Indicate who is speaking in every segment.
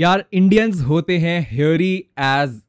Speaker 1: यार इंडियंस होते हैं हेयरी एज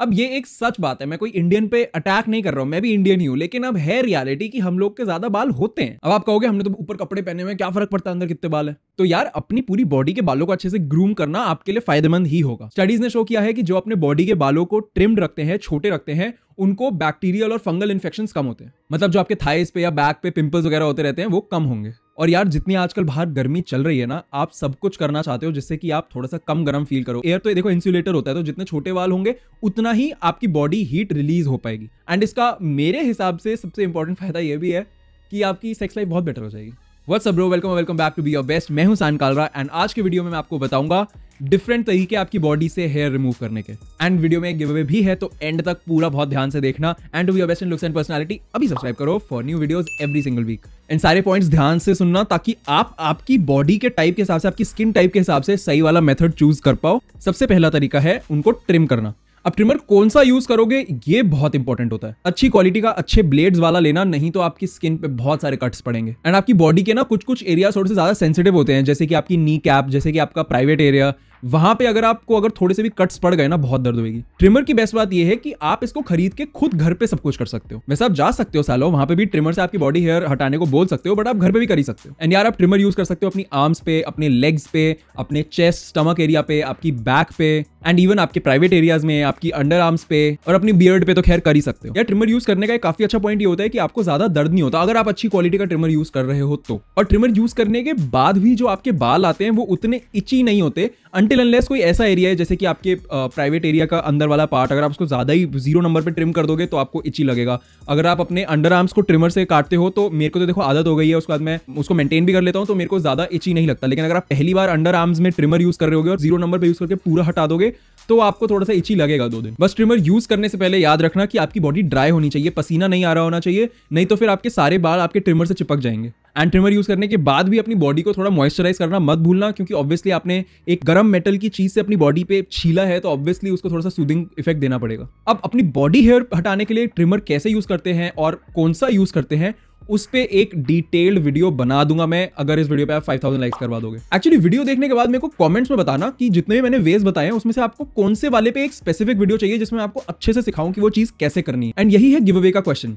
Speaker 1: अब ये एक सच बात है मैं कोई इंडियन पे अटैक नहीं कर रहा हूँ मैं भी इंडियन ही हूँ लेकिन अब है रियलिटी कि हम लोग के ज्यादा बाल होते हैं अब आप कहोगे हमने तो ऊपर कपड़े पहने में क्या फर्क पड़ता है अंदर कितने बाल है तो यार अपनी पूरी बॉडी के बालों को अच्छे से ग्रूम करना आपके लिए फायदेमंद ही होगा स्टडीज ने शो किया है कि जो अपने बॉडी के बालों को ट्रिम्ड रखते हैं छोटे रखते हैं उनको बैक्टीरियल और फंगल इन्फेक्शन कम होते हैं मतलब जो आपके थाइस पे या बैक पे पिंपल्स वगैरह होते रहते हैं वो कम होंगे और यार जितनी आजकल बाहर गर्मी चल रही है ना आप सब कुछ करना चाहते हो जिससे कि आप थोड़ा सा कम गर्म फील करो एयर तो देखो इंसुलेटर होता है तो जितने छोटे वाल होंगे उतना ही आपकी बॉडी हीट रिलीज हो पाएगी एंड इसका मेरे हिसाब से सबसे इंपॉर्टेंट फायदा यह भी है कि आपकी सेक्स लाइफ बहुत बेटर हो जाएगी what's up bro welcome welcome back to be your best मैं हूं सान कालरा एंड आज के वीडियो में मैं आपको बताऊंगा डिफरेंट तरीके आपकी बॉडी से हेयर रिमूव करने के एंड वीडियो में एक गिव अवे भी है तो एंड तक पूरा बहुत ध्यान से देखना and to your best in looks and personality अभी सब्सक्राइब करो for new videos every single week इन सारे पॉइंट्स ध्यान से सुनना ताकि आप आपकी बॉडी के टाइप के हिसाब से आपकी स्किन टाइप के हिसाब से सही वाला मेथड चूज कर पाओ सबसे पहला तरीका है उनको ट्रिम करना अब ट्रिमर कौन सा यूज करोगे ये बहुत इंपॉर्टेंट होता है अच्छी क्वालिटी का अच्छे ब्लेड्स वाला लेना नहीं तो आपकी स्किन पे बहुत सारे कट्स पड़ेंगे एंड आपकी बॉडी के ना कुछ कुछ एरिया थोड़े से ज्यादा सेंसिटिव होते हैं जैसे कि आपकी नी कैप जैसे कि आपका प्राइवेट एरिया वहां पे अगर आपको अगर थोड़े से भी कट्स पड़ गए ना बहुत दर्द होगी ट्रिमर की बेस्ट बात यह है कि आप इसको खरीद के खुद घर पे सब कुछ कर सकते हो वैसे आप जा सकते हो सालों वहां पे भी ट्रिमर से आपकी बॉडी हेयर हटाने को बोल सकते हो बट आप घर पे भी कर ही सकते हो एंड यार आप ट्रिमर यूज कर सकते हो अपनी आर्म्स पे अपने लेग्स पे अपने चेस्ट स्टमक एरिया पे आपकी बैक पे एंड इवन आपके प्राइवेट एरियाज में आपकी अंडर आर्म्स पे और अपनी बियर्ड पे तो खैर कर ही सकते हो या ट्रिमर यूज करने का एक काफी अच्छा पॉइंट ये होता है कि आपको ज्यादा दर्द नहीं होता अगर आप अच्छी क्वालिटी का ट्रिमर यूज कर रहे हो तो और ट्रिमर यूज करने के बाद भी जो आपके बाल आते हैं वो उतने इची नहीं होते अनटिल अनलेस कोई ऐसा एरिया है जैसे कि आपके प्राइवेट एरिया का अंदर वाला पार्ट अगर आप उसको ज़्यादा ही जीरो नंबर पर ट्रिम कर दोगे तो आपको इची लगेगा अगर आप अपने अंडर आर्म्स को ट्रिमर से काटते हो तो मेरे को तो देखो आदत हो गई है उसके बाद मैं उसको मेंटेन भी कर लेता हूँ तो मेरे को ज़्यादा इची नहीं लगता लेकिन अगर आप पहली बार अंडर आर्म्स में ट्रिमर यूज़ कर रहे होगे और जीरो नंबर पर यूज़ करके पूरा हटा दोगे तो आपको थोड़ा सा इची लगेगा दो दिन बस ट्रिमर यूज करने से पहले याद रखना कि आपकी बॉडी ड्राई होनी चाहिए पसीना नहीं आ रहा होना चाहिए नहीं तो फिर आपके सारे बाल आपके ट्रिमर से चिपक जाएंगे एंड ट्रिमर यूज़ करने के बाद भी अपनी बॉडी को थोड़ा मॉइस्चराइज करना मत भूलना क्योंकि ऑब्वियसली आपने एक गर्म मेटल की चीज़ से अपनी बॉडी पे छीला है तो ऑब्वियसली उसको थोड़ा सा सूदिंग इफेक्ट देना पड़ेगा अब अपनी बॉडी हेयर हटाने के लिए ट्रिमर कैसे यूज़ करते हैं और कौन सा यूज़ करते हैं उस पर एक डिटेल्ड वीडियो बना दूंगा मैं अगर इस वीडियो पे आप 5000 लाइक्स करवा दोगे एक्चुअली वीडियो देखने के बाद मेरे को कमेंट्स में बताना कि जितने भी मैंने वेज बताए उसमें से आपको कौन से वाले पे एक स्पेसिफिक वीडियो चाहिए जिसमें आपको अच्छे से सिखाऊं कि वो चीज कैसे करनी है एंड यही है गिव अवे का क्वेश्चन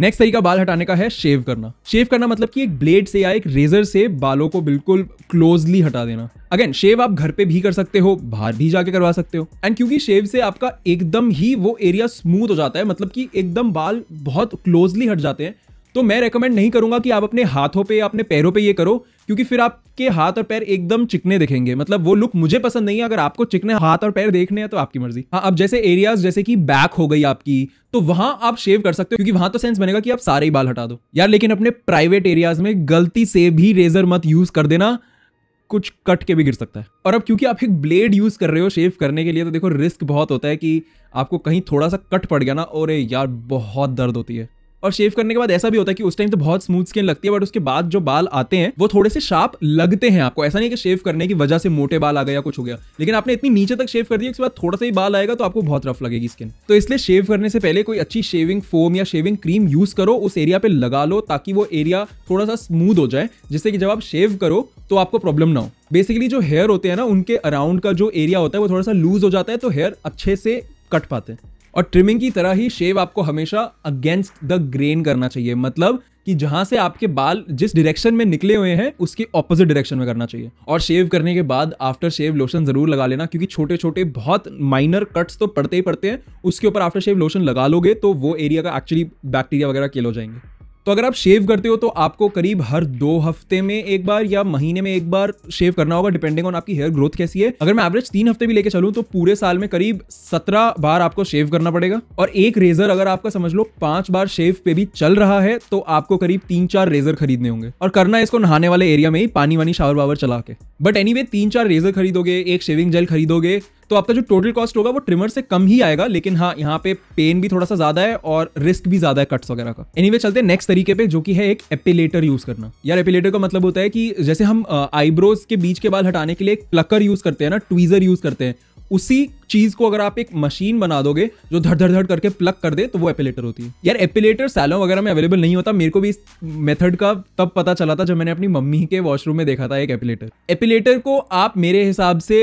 Speaker 1: नेक्स्ट तरीका बाल हटाने का है शेव करना शेव करना मतलब कि एक ब्लेड से या एक रेजर से बालों को बिल्कुल क्लोजली हटा देना अगेन शेव आप घर पे भी कर सकते हो बाहर भी जाके करवा सकते हो एंड क्योंकि शेव से आपका एकदम ही वो एरिया स्मूथ हो जाता है मतलब कि एकदम बाल बहुत क्लोजली हट जाते हैं तो मैं रेकमेंड नहीं करूंगा कि आप अपने हाथों पे अपने पैरों पे ये करो क्योंकि फिर आपके हाथ और पैर एकदम चिकने दिखेंगे मतलब वो लुक मुझे पसंद नहीं है अगर आपको चिकने हाथ और पैर देखने हैं तो आपकी मर्जी हाँ अब जैसे एरियाज जैसे कि बैक हो गई आपकी तो वहां आप शेव कर सकते हो क्योंकि वहां तो सेंस बनेगा कि आप सारे ही बाल हटा दो यार लेकिन अपने प्राइवेट एरियाज में गलती से भी रेजर मत यूज कर देना कुछ कट के भी गिर सकता है और अब क्योंकि आप एक ब्लेड यूज कर रहे हो शेव करने के लिए तो देखो रिस्क बहुत होता है कि आपको कहीं थोड़ा सा कट पड़ गया ना और यार बहुत दर्द होती है और शेव करने के बाद ऐसा भी होता है कि उस टाइम तो बहुत स्मूथ स्किन लगती है बट उसके बाद जो बाल आते हैं वो थोड़े से शार्प लगते हैं आपको ऐसा नहीं कि शेव करने की वजह से मोटे बाल आ गया कुछ हो गया लेकिन आपने इतनी नीचे तक शेव कर दिया उसके बाद थोड़ा सा ही बाल आएगा तो आपको बहुत रफ लगेगी स्किन तो इसलिए शेव करने से पहले कोई अच्छी शेविंग फोम या शेविंग क्रीम यूज करो उस एरिया पे लगा लो ताकि वो एरिया थोड़ा सा स्मूथ हो जाए जिससे कि जब आप शेव करो तो आपको प्रॉब्लम ना हो बेसिकली जो हेयर होते हैं ना उनके अराउंड का जो एरिया होता है वो थोड़ा सा लूज हो जाता है तो हेयर अच्छे से कट पाते हैं और ट्रिमिंग की तरह ही शेव आपको हमेशा अगेंस्ट द ग्रेन करना चाहिए मतलब कि जहां से आपके बाल जिस डायरेक्शन में निकले हुए हैं उसके ऑपोजिट डायरेक्शन में करना चाहिए और शेव करने के बाद आफ्टर शेव लोशन जरूर लगा लेना क्योंकि छोटे छोटे बहुत माइनर कट्स तो पड़ते ही पड़ते हैं उसके ऊपर आफ्टर शेव लोशन लगा लोगे तो वो एरिया का एक्चुअली बैक्टीरिया वगैरह किल हो जाएंगे तो अगर आप शेव करते हो तो आपको करीब हर दो हफ्ते में एक बार या महीने में एक बार शेव करना होगा डिपेंडिंग ऑन आपकी हेयर ग्रोथ कैसी है अगर मैं एवरेज तीन हफ्ते भी लेके चलूँ तो पूरे साल में करीब सत्रह बार आपको शेव करना पड़ेगा और एक रेजर अगर आपका समझ लो पांच बार शेव पे भी चल रहा है तो आपको करीब तीन चार रेजर खरीदने होंगे और करना है इसको नहाने वाले एरिया में ही पानी वानी शावर वावर चला के बट एनी anyway, तीन चार रेजर खरीदोगे एक शेविंग जेल खरीदोगे तो आपका जो टोटल कॉस्ट होगा वो ट्रिमर से कम ही आएगा लेकिन हाँ यहाँ पे पेन भी थोड़ा सा ज्यादा है और रिस्क भी ज्यादा है कट्स वगैरह का एनीवे anyway, चलते हैं नेक्स्ट तरीके पे जो कि है एक एपिलेटर यूज करना यार एपिलेटर का मतलब होता है कि जैसे हम आईब्रोज के बीच के बाल हटाने के लिए एक प्लकर यूज करते हैं ना ट्वीजर यूज करते हैं उसी चीज को अगर आप एक मशीन बना दोगे जो धड़ धड़ धड़ करके प्लग कर दे तो वो एपिलेटर होती है यार एपिलेटर सैलों वगैरह में अवेलेबल नहीं होता मेरे को भी इस मेथड का तब पता चला था जब मैंने अपनी मम्मी के वॉशरूम में देखा था एक एपिलेटर एपिलेटर को आप मेरे हिसाब से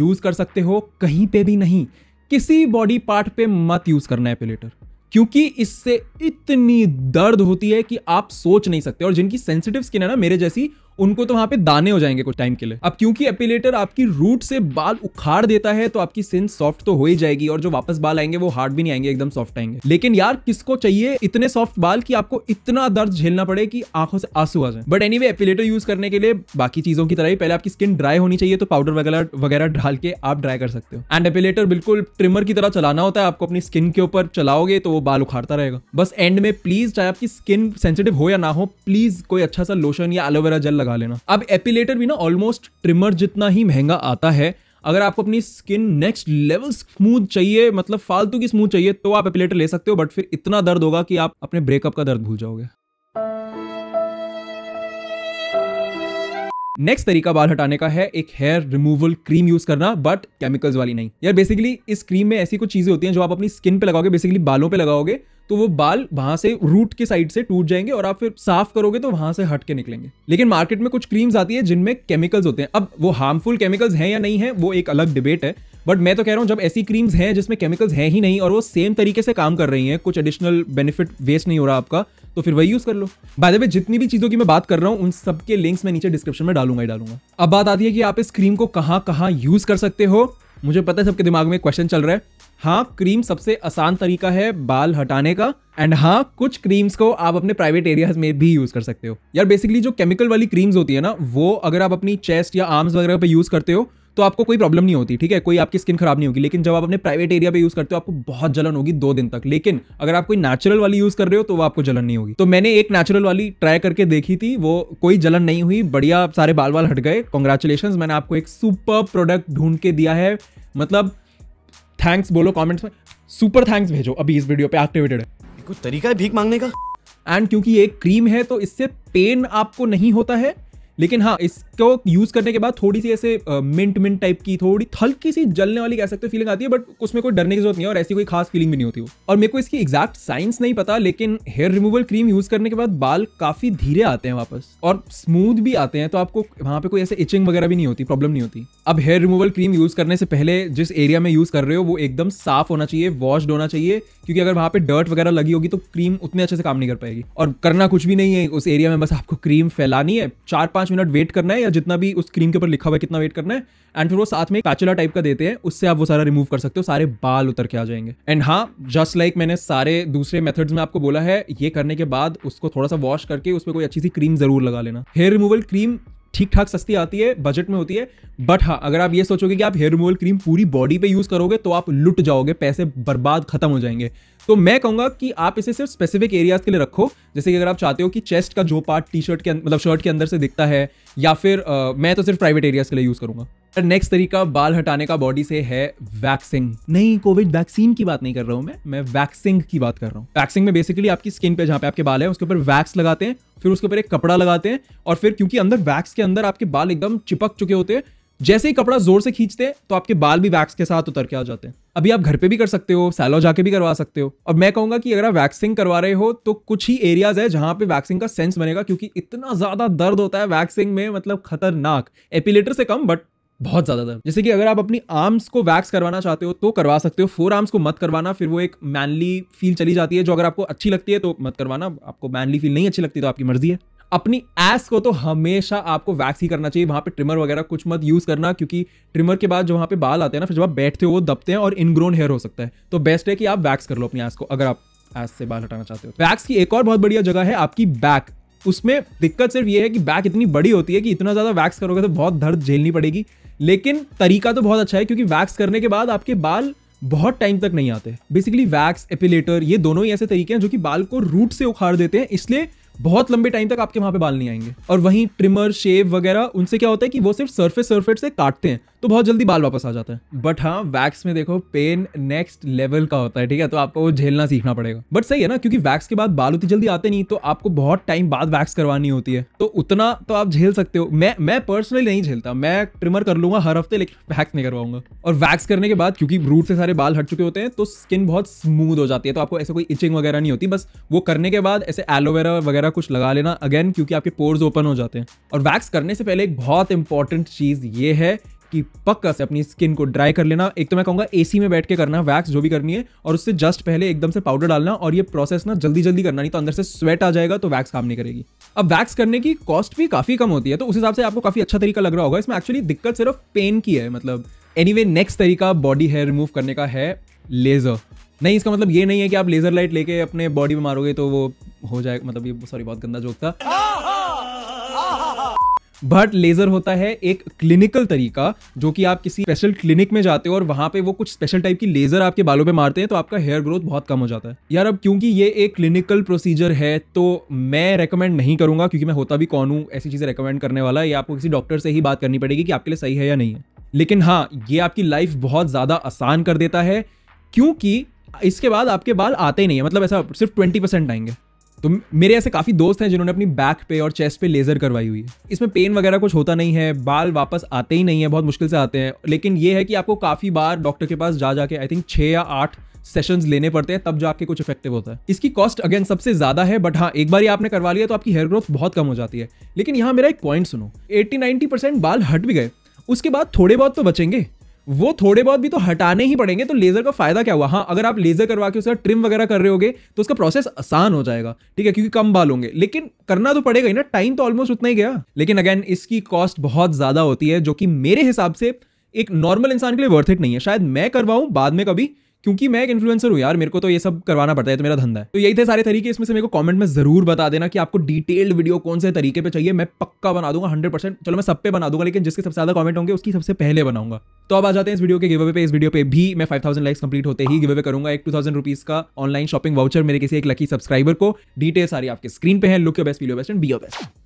Speaker 1: यूज़ कर सकते हो कहीं पे भी नहीं किसी बॉडी पार्ट पे मत यूज़ करना एपिलेटर क्योंकि इससे इतनी दर्द होती है कि आप सोच नहीं सकते और जिनकी सेंसिटिव स्किन है ना मेरे जैसी उनको तो वहां पे दाने हो जाएंगे कुछ टाइम के लिए अब क्योंकि एपिलेटर आपकी रूट से बाल उखाड़ देता है तो आपकी स्किन सॉफ्ट तो हो ही जाएगी और जो वापस बाल आएंगे वो हार्ड भी नहीं आएंगे एकदम सॉफ्ट आएंगे लेकिन यार किसको चाहिए इतने सॉफ्ट बाल की आपको इतना दर्द झेलना पड़े की आंखों से आंसू आ जाए बट एनी एपिलेटर यूज करने के लिए बाकी चीजों की तरह ही पहले आपकी स्किन ड्राई होनी चाहिए तो पाउडर वगैरह वगैरह डाल के आप ड्राई कर सकते हो एंड एपिलेटर बिल्कुल ट्रिमर की तरह चलाना होता है आपको अपनी स्किन के ऊपर चलाओगे तो वो बाल उखाड़ता रहेगा बस एंड में प्लीज चाहे आपकी स्किन सेंसिटिव हो या ना हो प्लीज कोई अच्छा सा लोशन या एलोवेरा जल लगा लगा लेना अब एपिलेटर भी ना ऑलमोस्ट ट्रिमर जितना ही महंगा आता है अगर आपको अपनी स्किन नेक्स्ट लेवल स्मूथ चाहिए मतलब फालतू की स्मूथ चाहिए तो आप एपिलेटर ले सकते हो बट फिर इतना दर्द होगा कि आप अपने ब्रेकअप का दर्द भूल जाओगे नेक्स्ट तरीका बाल हटाने का है एक हेयर रिमूवल क्रीम यूज करना बट केमिकल्स वाली नहीं यार बेसिकली इस क्रीम में ऐसी कुछ चीजें होती हैं जो आप अपनी स्किन पे लगाओगे बेसिकली बालों पे लगाओगे तो वो बाल वहां से रूट की साइड से टूट जाएंगे और आप फिर साफ करोगे तो वहां से हट के निकलेंगे लेकिन मार्केट में कुछ क्रीम्स आती है जिनमें केमिकल्स होते हैं अब वो हार्मफुल केमिकल्स हैं या नहीं है वो एक अलग डिबेट है बट मैं तो कह रहा हूँ जब ऐसी क्रीम्स हैं जिसमें केमिकल्स हैं ही नहीं और वो सेम तरीके से काम कर रही हैं कुछ एडिशनल बेनिफिट वेस्ट नहीं हो रहा आपका तो फिर वही यूज कर लो बाय द वे जितनी भी चीजों की मैं बात कर रहा हूँ उन सबके लिंक्स मैं नीचे डिस्क्रिप्शन में डालूंगा ही डालूंगा अब बात आती है कि आप इस क्रीम को कहाँ कहाँ यूज कर सकते हो मुझे पता है सबके दिमाग में क्वेश्चन चल रहा है हाँ क्रीम सबसे आसान तरीका है बाल हटाने का एंड हाँ कुछ क्रीम्स को आप अपने प्राइवेट एरियाज में भी यूज कर सकते हो यार बेसिकली जो केमिकल वाली क्रीम्स होती है ना वो अगर आप अपनी चेस्ट या आर्म्स वगैरह पे यूज करते हो तो आपको कोई प्रॉब्लम नहीं होती ठीक है कोई आपकी स्किन खराब नहीं होगी लेकिन जब आप अपने प्राइवेट एरिया पे यूज करते हो आपको बहुत जलन होगी दो दिन तक लेकिन अगर आप कोई नेचुरल वाली यूज कर रहे हो तो वो आपको जलन नहीं होगी तो मैंने एक नेचुरल वाली ट्राई करके देखी थी वो कोई जलन नहीं हुई बढ़िया सारे बाल बाल हट गए कॉन्ग्रेचुलेशन मैंने आपको एक सुपर प्रोडक्ट ढूंढ के दिया है मतलब थैंक्स बोलो कमेंट्स में सुपर थैंक्स भेजो अभी इस वीडियो पे एक्टिवेटेड है कुछ तरीका है भीख मांगने का एंड क्योंकि ये क्रीम है तो इससे पेन आपको नहीं होता है लेकिन हाँ इसको यूज करने के बाद थोड़ी सी ऐसे मिंट मिंट टाइप की थोड़ी हल्की सी जलने वाली कह सकते हो फीलिंग आती है बट उसमें कोई डरने की जरूरत नहीं है और ऐसी कोई खास फीलिंग भी नहीं होती हो और मेरे को इसकी एग्जैक्ट साइंस नहीं पता लेकिन हेयर रिमूवल क्रीम यूज करने के बाद बाल काफी धीरे आते हैं वापस और स्मूथ भी आते हैं तो आपको वहां पे कोई ऐसे इचिंग वगैरह भी नहीं होती प्रॉब्लम नहीं होती अब हेयर रिमूवल क्रीम यूज करने से पहले जिस एरिया में यूज कर रहे हो वो एकदम साफ होना चाहिए वॉश्ड होना चाहिए क्योंकि अगर वहां पे डर्ट वगैरह लगी होगी तो क्रीम उतने अच्छे से काम नहीं कर पाएगी और करना कुछ भी नहीं है उस एरिया में बस आपको क्रीम फैलानी है चार पांच मिनट वेट करना है या जितना भी उस क्रीम के ऊपर लिखा हुआ है कितना वेट करना है एंड फिर वो साथ में पैचुला टाइप का देते हैं उससे आप वो सारा रिमूव कर सकते हो सारे बाल उतर के आ जाएंगे एंड हाँ जस्ट लाइक मैंने सारे दूसरे मेथड्स में आपको बोला है ये करने के बाद उसको थोड़ा सा वॉश करके उसमें कोई अच्छी सी क्रीम जरूर लगा लेना हेयर रिमूवल क्रीम ठीक ठाक सस्ती आती है बजट में होती है बट हाँ अगर आप ये सोचोगे कि आप हेयर रिमूवल क्रीम पूरी बॉडी पे यूज़ करोगे तो आप लुट जाओगे पैसे बर्बाद खत्म हो जाएंगे तो मैं कहूँगा कि आप इसे सिर्फ स्पेसिफिक एरियाज के लिए रखो जैसे कि अगर आप चाहते हो कि चेस्ट का जो पार्ट टी शर्ट के अं-, मतलब शर्ट के अंदर से दिखता है या फिर आ, मैं तो सिर्फ प्राइवेट एरियाज के लिए यूज़ करूंगा नेक्स्ट तरीका बाल हटाने का बॉडी से है वैक्सिंग नहीं कोविड वैक्सीन की बात नहीं कर रहा हूं मैं मैं वैक्सिंग की बात कर रहा हूँ वैक्सिंग में बेसिकली आपकी स्किन पे जहां पे आपके बाल है उसके ऊपर वैक्स लगाते हैं फिर उसके ऊपर एक कपड़ा लगाते हैं और फिर क्योंकि अंदर वैक्स के अंदर आपके बाल एकदम चिपक चुके होते हैं जैसे ही कपड़ा जोर से खींचते हैं तो आपके बाल भी वैक्स के साथ उतर के आ जाते हैं अभी आप घर पे भी कर सकते हो सैलो जाके भी करवा सकते हो अब मैं कहूंगा कि अगर आप वैक्सिंग करवा रहे हो तो कुछ ही एरियाज है जहां पे वैक्सिंग का सेंस बनेगा क्योंकि इतना ज्यादा दर्द होता है वैक्सिंग में मतलब खतरनाक एपिलेटर से कम बट बहुत ज़्यादा दर्द जैसे कि अगर आप अपनी आर्म्स को वैक्स करवाना चाहते हो तो करवा सकते हो फोर आर्म्स को मत करवाना फिर वो एक मैनली फील चली जाती है जो अगर आपको अच्छी लगती है तो मत करवाना आपको मैनली फील नहीं अच्छी लगती तो आपकी मर्जी है अपनी एस को तो हमेशा आपको वैक्स ही करना चाहिए वहाँ पे ट्रिमर वगैरह कुछ मत यूज़ करना क्योंकि ट्रिमर के बाद जो वहाँ पे बाल आते हैं ना फिर जब आप बैठते हो वो दबते हैं और इनग्रोन हेयर हो सकता है तो बेस्ट है कि आप वैक्स कर लो अपनी एस को अगर आप एस से बाल हटाना चाहते हो वैक्स तो। की एक और बहुत बढ़िया जगह है आपकी बैक उसमें दिक्कत सिर्फ ये है कि बैक इतनी बड़ी होती है कि इतना ज़्यादा वैक्स करोगे तो बहुत दर्द झेलनी पड़ेगी लेकिन तरीका तो बहुत अच्छा है क्योंकि वैक्स करने के बाद आपके बाल बहुत टाइम तक नहीं आते बेसिकली वैक्स एपिलेटर ये दोनों ही ऐसे तरीके हैं जो कि बाल को रूट से उखाड़ देते हैं इसलिए बहुत लंबे टाइम तक आपके वहां पे बाल नहीं आएंगे और वहीं ट्रिमर शेव वगैरह उनसे क्या होता है कि वो सिर्फ सरफेस सरफेस से काटते हैं तो बहुत जल्दी बाल वापस आ जाता है बट हाँ वैक्स में देखो पेन नेक्स्ट लेवल का होता है ठीक है तो आपको वो झेलना सीखना पड़ेगा बट सही है ना क्योंकि वैक्स के बाद बाल उतनी जल्दी आते नहीं तो आपको बहुत टाइम बाद वैक्स करवानी होती है तो उतना तो आप झेल सकते हो मैं मैं पर्सनली नहीं झेलता मैं ट्रिमर कर लूंगा हर हफ्ते लेकिन वैक्स नहीं करवाऊंगा और वैक्स करने के बाद क्योंकि रूट से सारे बाल हट चुके होते हैं तो स्किन बहुत स्मूथ हो जाती है तो आपको ऐसा कोई इचिंग वगैरह नहीं होती बस वो करने के बाद ऐसे एलोवेरा वगैरह वगैरह कुछ लगा लेना अगेन क्योंकि आपके पोर्स ओपन हो जाते हैं और वैक्स करने से पहले एक बहुत इंपॉर्टेंट चीज़ ये है कि पक्का से अपनी स्किन को ड्राई कर लेना एक तो मैं कहूँगा ए में बैठ के करना वैक्स जो भी करनी है और उससे जस्ट पहले एकदम से पाउडर डालना और ये प्रोसेस ना जल्दी जल्दी करना नहीं तो अंदर से स्वेट आ जाएगा तो वैक्स काम नहीं करेगी अब वैक्स करने की कॉस्ट भी काफ़ी कम होती है तो उस हिसाब से आपको काफ़ी अच्छा तरीका लग रहा होगा इसमें एक्चुअली दिक्कत सिर्फ पेन की है मतलब एनी नेक्स्ट तरीका बॉडी हेयर रिमूव करने का है लेज़र नहीं इसका मतलब ये नहीं है कि आप लेजर लाइट लेके अपने बॉडी में मारोगे तो वो हो जाएगा मतलब ये सॉरी बहुत गंदा जोक था बट लेजर होता है एक क्लिनिकल तरीका जो कि आप किसी स्पेशल क्लिनिक में जाते हो और वहां पे वो कुछ स्पेशल टाइप की लेजर आपके बालों पे मारते हैं तो आपका हेयर ग्रोथ बहुत कम हो जाता है यार अब क्योंकि ये एक क्लिनिकल प्रोसीजर है तो मैं रेकमेंड नहीं करूंगा क्योंकि मैं होता भी कौन हूँ ऐसी चीजें रेकमेंड करने वाला या आपको किसी डॉक्टर से ही बात करनी पड़ेगी कि आपके लिए सही है या नहीं है लेकिन हाँ ये आपकी लाइफ बहुत ज्यादा आसान कर देता है क्योंकि इसके बाद आपके बाल आते ही नहीं है मतलब ऐसा सिर्फ ट्वेंटी परसेंट आएंगे तो मेरे ऐसे काफ़ी दोस्त हैं जिन्होंने अपनी बैक पे और चेस्ट पे लेज़र करवाई हुई है इसमें पेन वगैरह कुछ होता नहीं है बाल वापस आते ही नहीं है बहुत मुश्किल से आते हैं लेकिन ये है कि आपको काफ़ी बार डॉक्टर के पास जा जाके आई थिंक छः या आठ सेशंस लेने पड़ते हैं तब जाके कुछ इफेक्टिव होता है इसकी कॉस्ट अगेन सबसे ज्यादा है बट हाँ एक बार ही आपने करवा लिया तो आपकी हेयर ग्रोथ बहुत कम हो जाती है लेकिन यहाँ मेरा एक पॉइंट सुनो एट्टी नाइन्टी बाल हट भी गए उसके बाद थोड़े बहुत तो बचेंगे वो थोड़े बहुत भी तो हटाने ही पड़ेंगे तो लेजर का फायदा क्या हुआ हाँ अगर आप लेजर करवा के उसका ट्रिम वगैरह कर रहे होगे तो उसका प्रोसेस आसान हो जाएगा ठीक है क्योंकि कम बाल होंगे लेकिन करना तो पड़ेगा ही ना टाइम तो ऑलमोस्ट उतना ही गया लेकिन अगेन इसकी कॉस्ट बहुत ज्यादा होती है जो कि मेरे हिसाब से एक नॉर्मल इंसान के लिए वर्थ इट नहीं है शायद मैं करवाऊं बाद में कभी क्योंकि मैं एक इन्फ्लुएंसर हूँ यार मेरे को तो ये सब करवाना पड़ता है तो मेरा धंधा है तो यही थे सारे तरीके इसमें से मेरे को कमेंट में जरूर बता देना कि आपको डिटेल्ड वीडियो कौन से तरीके पे चाहिए मैं पक्का बना दूंगा हंड्रेड परसेंट चलो मैं सब पे बना दूंगा लेकिन जिसके सबसे ज्यादा कमेंट होंगे उसकी सबसे पहले बनाऊंगा तो अब आ जाते हैं इस वीडियो के गिवे पे इस वीडियो पे भी मैं फाइव थाउजेंड लाइक्स कंप्लीट होते ही गिवे करूंगा एक टू थाउजेंड रुपीज का ऑनलाइन शॉपिंग वाउचर मेरे किसी एक लकी सब्सक्राइबर को डिटेल सारी आपके स्क्रीन पे है look your best video best and be your best